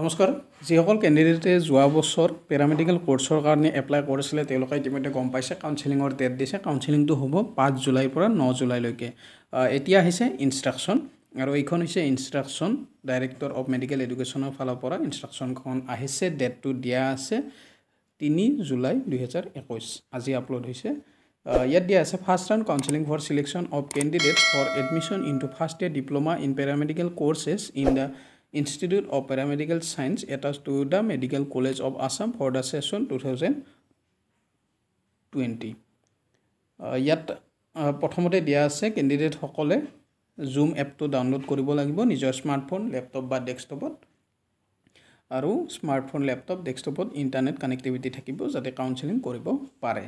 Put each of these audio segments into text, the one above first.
নমস্কাৰ যিসকল কেণ্ডিডেটে যোৱা বছৰ পেৰামেডিকেল কোৰ্চৰ কাৰণে এপ্লাই কৰিছিলে তেওঁলোকে ইতিমধ্যে গম পাইছে কাউঞ্চিলিঙৰ ডেট দিছে কাউঞ্চিলিংটো হ'ব পাঁচ জুলাইৰ পৰা ন জুলাইলৈকে এতিয়া আহিছে ইনষ্ট্ৰাকশ্যন আৰু এইখন হৈছে ইনষ্ট্ৰাকশ্যন ডাইৰেক্টৰ অফ মেডিকেল এডুকেশ্যনৰ ফালৰ পৰা ইনষ্ট্ৰাকশ্যনখন আহিছে ডেটটো দিয়া আছে তিনি জুলাই দুহেজাৰ একৈছ আজি আপলোড হৈছে ইয়াত দিয়া আছে first round counselling for selection of candidate for admission into first year diploma in paramedical courses in the institute of paramedical science attach to the medical college of Assam for the session two thousand twenty ইয়াত প্ৰথমতে দিয়া আছে কেণ্ডিডেটসকলে জুম এপটো download কৰিব লাগিব নিজৰ smartphone laptop বা ডেস্কটপত আৰু স্মাৰ্টফোন লেপটপ ডেস্কটপত ইণ্টাৰনেট কানেক্টিভিটি থাকিব যাতে কাউন্সেলিং কৰিব পাৰে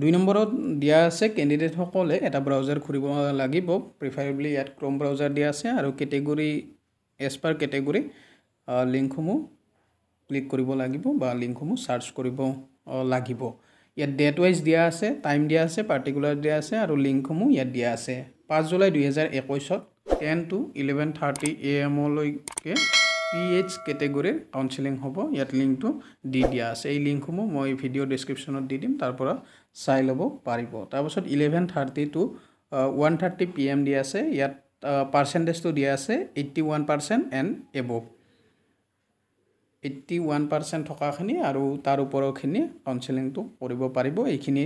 দুই নম্বৰত দিয়া আছে কেণ্ডিডেটসকলে এটা ব্ৰাউজাৰ খুলিব লাগিব প্ৰিফাৰেবলি ইয়াত ক্ৰম ব্ৰাউজাৰ দিয়া আছে আৰু কেটেগৰী এজ পাৰ কেটেগৰী লিংকসমূহ ক্লিক কৰিব লাগিব বা লিংকসমূহ চাৰ্চ কৰিব লাগিব ইয়াত ডেট ৱাইজ দিয়া আছে টাইম দিয়া আছে পাৰ্টিকুলাৰ দিয়া আছে আৰু লিংকসমূহ ইয়াত দিয়া আছে পাঁচ জুলাই দুহেজাৰ একৈছত ten to eleven thirty A এমলৈকে পি এইচ কেটেগৰীৰ কাউঞ্চিলিং হ'ব ইয়াত লিংকটো দি দিয়া আছে এই লিংকসমূহ মই ভিডিঅ' ডিছক্ৰিপশ্যনত দি দিম তাৰ পৰা চাই ল'ব পাৰিব তাৰপাছত eleven thirty to one thirty P M দি আছে ইয়াত পাৰ্চেণ্টেজটো দিয়া আছে eighty one percent and above eighty one percent থকাখিনি আৰু তাৰ ওপৰৰখিনি কাউঞ্চেলিংটো কৰিব পাৰিব এইখিনি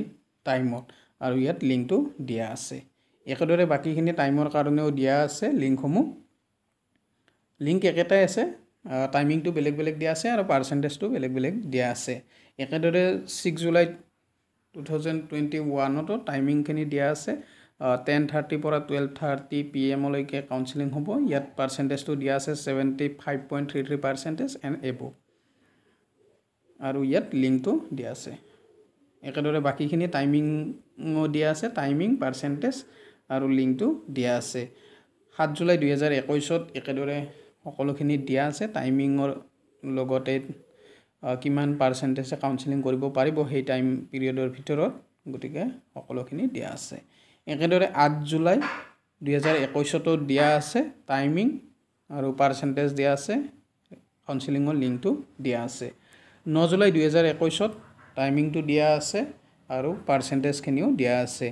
টাইমত আৰু ইয়াত লিংকটো দিয়া আছে একেদৰে বাকীখিনি টাইমৰ কাৰণেও দিয়া আছে লিংকসমূহ লিংক একেটাই আছে টাইমিংটো বেলেগ বেলেগ দিয়া আছে আৰু পাৰ্চেণ্টেজটো বেলেগ বেলেগ দিয়া আছে একেদৰে six July two thousand twenty ওৱানতো টাইমিংখিনি দিয়া আছে টেন থাৰ্টিৰ পৰা টুৱেল্ভ থাৰ্টি পি এমলৈকে কাউন্সিলিং হ'ব ইয়াত পাৰ্চেণ্টেজটো দিয়া আছে seventy five point three three percentage and above আৰু ইয়াত লিংকটো দিয়া আছে একেদৰে বাকীখিনি টাইমিঙো দিয়া আছে টাইমিং পাৰ্চেণ্টেজ আৰু লিংকটো দিয়া আছে সাত জুলাই দুহেজাৰ একৈছত একেদৰে সকলোখিনি দিয়া আছে টাইমিঙৰ লগতে কিমান পাৰ্চেণ্টেজে কাউন্সিলিং কৰিব পাৰিব সেই টাইম পিৰিয়ডৰ ভিতৰত গতিকে সকলোখিনি দিয়া আছে একেদৰে আঠ জুলাই দুহেজাৰ একৈছতো দিয়া আছে টাইমিং আৰু পাৰ্চেণ্টেজ দিয়া আছে কাউঞ্চিলিঙৰ লিংকটো দিয়া আছে ন জুলাই দুহেজাৰ একৈছত টাইমিংটো দিয়া আছে আৰু পাৰ্চেণ্টেজখিনিও দিয়া আছে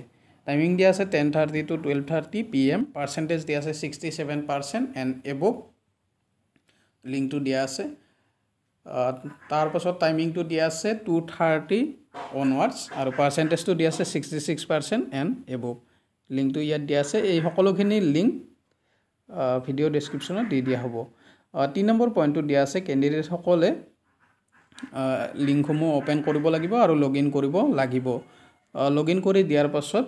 টাইমিং দিয়া আছে ten thirty to twelve thirty P M percentage দিয়া আছে sixty seven percent and above লিংকটো দিয়া আছে তাৰপাছত টাইমিংটো দিয়া আছে টু থাৰ্টি অনৱাৰ্ডছ আৰু পাৰ্চেণ্টেজটো দিয়া আছে sixty six percent and above লিংকটো ইয়াত দিয়া আছে এই সকলোখিনি লিংক ভিডিঅ' ডিছক্ৰিপশ্যনত দি দিয়া হ'ব তিনি নম্বৰ পইণ্টটো দিয়া আছে কেণ্ডিডেটসকলে লিংকসমূহ অ'পেন কৰিব লাগিব আৰু লগ ইন কৰিব লাগিব লগ ইন কৰি দিয়াৰ পাছত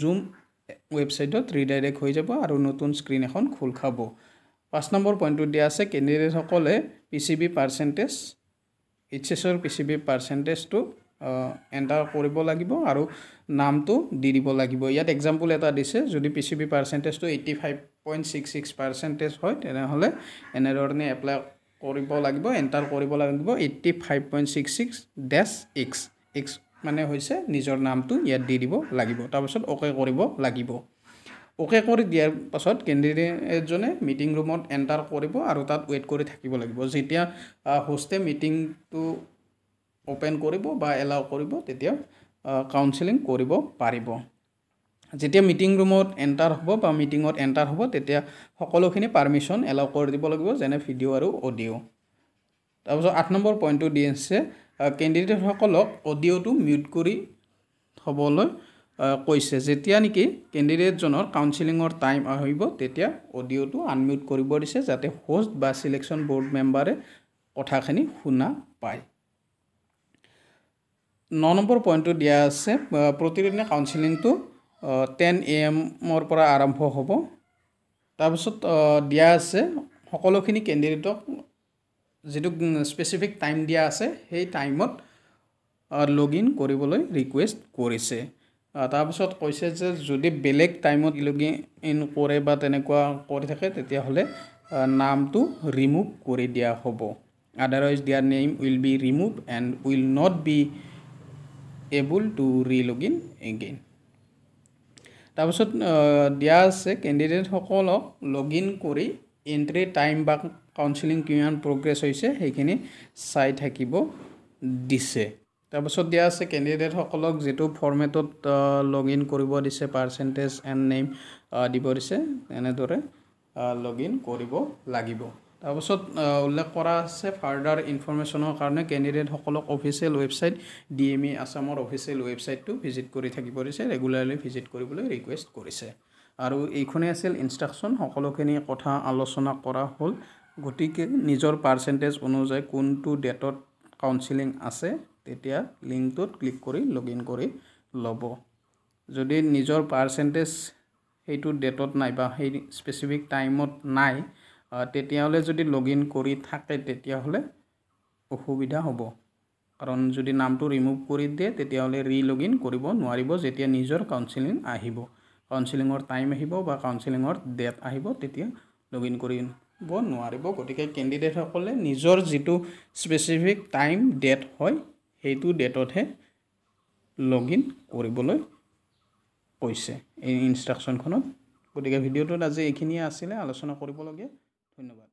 জুম ৱেবছাইটত ৰিডাইৰেক্ট হৈ যাব আৰু নতুন স্ক্ৰীণ এখন খোল খাব পাঁচ নম্বৰ পইণ্টটো দিয়া আছে কেণ্ডিডেটসকলে পিচিবি পাৰ্চেণ্টেজ এইচ এইচএছৰ পিচিবি পাৰ্চেণ্টেজটো এণ্টাৰ কৰিব লাগিব আৰু নামটো দি দিব লাগিব ইয়াত এক্সাম্পল এটা দিছে যদি পি চি বি পাৰ্চেণ্টেজটো eighty five point six six percentage হয় তেনেহ'লে এনেধৰণে এপ্লাই কৰিব লাগিব এণ্টাৰ কৰিব লাগিব eighty five point six six dash X X মানে হৈছে নিজৰ নামটো ইয়াত দি দিব লাগিব তাৰপিছত অ'কে কৰিব লাগিব অ'কে কৰি দিয়াৰ পাছত কেণ্ডিডেটজনে মিটিং ৰুমত এণ্টাৰ কৰিব আৰু তাত ৱেইট কৰি থাকিব লাগিব যেতিয়া হোষ্টে মিটিংটো অ'পেন কৰিব বা এলাউ কৰিব তেতিয়া কাউন্সিলিং কৰিব পাৰিব যেতিয়া মিটিং ৰুমত এণ্টাৰ হ'ব বা মিটিঙত এণ্টাৰ হ'ব তেতিয়া সকলোখিনি পাৰ্মিশ্যন এলাউ কৰি দিব লাগিব যেনে ভিডিঅ' আৰু অডিঅ' তাৰপিছত আঠ নম্বৰ পইণ্টটো দি আছে কেণ্ডিডেটসকলক অডিঅ'টো মিউট কৰি থ'বলৈ কৈছে যেতিয়া নেকি কেণ্ডিডেটজনৰ কাউন্সিলিঙৰ টাইম আহিব তেতিয়া অডিঅ'টো আনমিউট কৰিব দিছে যাতে হোষ্ট বা চিলেকশ্যন ব'ৰ্ড মেম্বাৰে কথাখিনি শুনা পায় ন নম্বৰ পইণ্টটো দিয়া আছে প্ৰতিদিনে কাউন্সিলিংটো টেন এ এমৰ পৰা আৰম্ভ হ'ব তাৰপিছত দিয়া আছে সকলোখিনি কেণ্ডিডেটক যিটো স্পেচিফিক টাইম দিয়া আছে সেই টাইমত লগ ইন কৰিবলৈ ৰিকুৱেষ্ট কৰিছে তাৰপিছত কৈছে যে যদি বেলেগ টাইমত লগ ইন কৰে বা তেনেকুৱা কৰি থাকে তেতিয়াহ'লে নামটো ৰিমুভ কৰি দিয়া হ'ব otherwise their name will be remove and will not be able to re log in again তাৰপিছত দিয়া আছে কেণ্ডিডেটসকলক লগ ইন কৰি এণ্ট্ৰি টাইম বা কাউঞ্চেলিং কিমান প্ৰগ্ৰেছ হৈছে সেইখিনি চাই থাকিব দিছে তাৰপাছত দিয়া আছে কেণ্ডিডেটসকলক যিটো ফৰ্মেটত লগ ইন কৰিব দিছে পাৰ্চেণ্টেজ এণ্ড নেম দিব দিছে এনেদৰে লগ ইন কৰিব লাগিব তাৰপাছত উল্লেখ কৰা আছে ফাৰ্ডাৰ ইনফৰ্মেশ্যনৰ কাৰণে কেণ্ডিডেটসকলক official website D M E আছামৰ অফিচিয়েল ৱেবছাইটটো ভিজিট কৰি থাকিব দিছে ৰেগুলাৰলি ভিজিট কৰিবলৈ ৰিকুৱেষ্ট কৰিছে আৰু এইখনেই আছিল ইনষ্ট্ৰাকশ্যন সকলোখিনি কথা আলোচনা কৰা হ'ল গতিকে নিজৰ পাৰ্চেণ্টেজ অনুযায়ী কোনটো ডেটত কাউঞ্চিলিং আছে তেতিয়া লিংকটোত ক্লিক কৰি লগ ইন কৰি ল'ব যদি নিজৰ পাৰ্চেণ্টেজ সেইটো ডেটত নাই বা সেই স্পেচিফিক টাইমত নাই তেতিয়াহ'লে যদি লগ ইন কৰি থাকে তেতিয়াহ'লে অসুবিধা হ'ব কাৰণ যদি নামটো ৰিমুভ কৰি দিয়ে তেতিয়াহ'লে ৰি ইন কৰিব নোৱাৰিব যেতিয়া নিজৰ কাউন্সিলিং আহিব কাউন্সিলিঙৰ টাইম আহিব বা কাউন্সিলিঙৰ ডেট আহিব তেতিয়া লগ ইন কৰিব নোৱাৰিব গতিকে কেণ্ডিডেটসকলে নিজৰ যিটো স্পেচিফিক টাইম ডেট হয় সেইটো ডেটতহে লগ ইন কৰিবলৈ কৈছে এই ইনষ্ট্ৰাকশ্যনখনত গতিকে ভিডিঅ'টোত আজি এইখিনিয়ে আছিলে আলোচনা কৰিবলগীয়া ধন্যবাদ